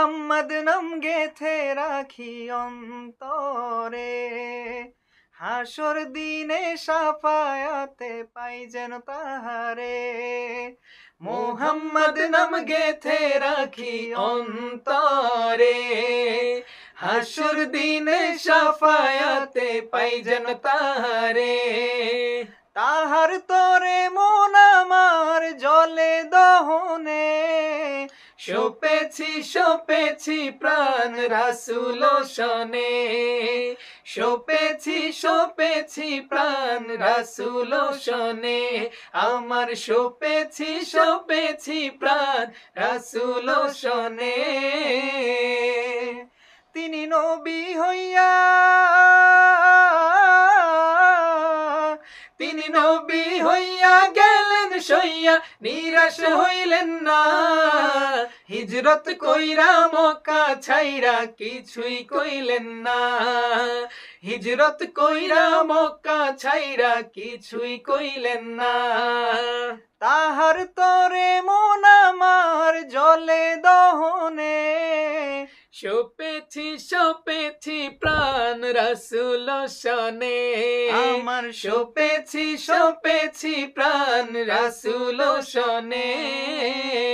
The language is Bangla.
মোহাম্মদ নাম গেথে রাখি অন্তরে হাসর দিনে সাফায়াতে পাই যেন তাহারে মোহাম্মদ নাম গেথে রাখি অন্তরে হাসর দিনে সাফায়াতে পাই যেন তাহারে তাহার তরে মন আমার জলে দহন সোপেছি সোপেছি প্রাণ রাসুল সনে সোপেছি সোপেছি প্রাণ রাসুল সনে আমার সোপেছি সোপেছি প্রাণ রাসুল শনে তিনি নবী হইয়া তিনি নবী হইয়া গেলেন সইয়া নিরাশ হইলেন না হিজরত কইরা মকা ছাইরা কিছুই কইলেন না হিজরত কইরা মকা ছাইরা কিছুই কইলেন না তাহার তরে মন আমার জলে দহনে সোপেছি সোপেছি প্রাণ রাসুল সনে আমার সোপেছি সোপেছি প্রাণ রাসুল সনে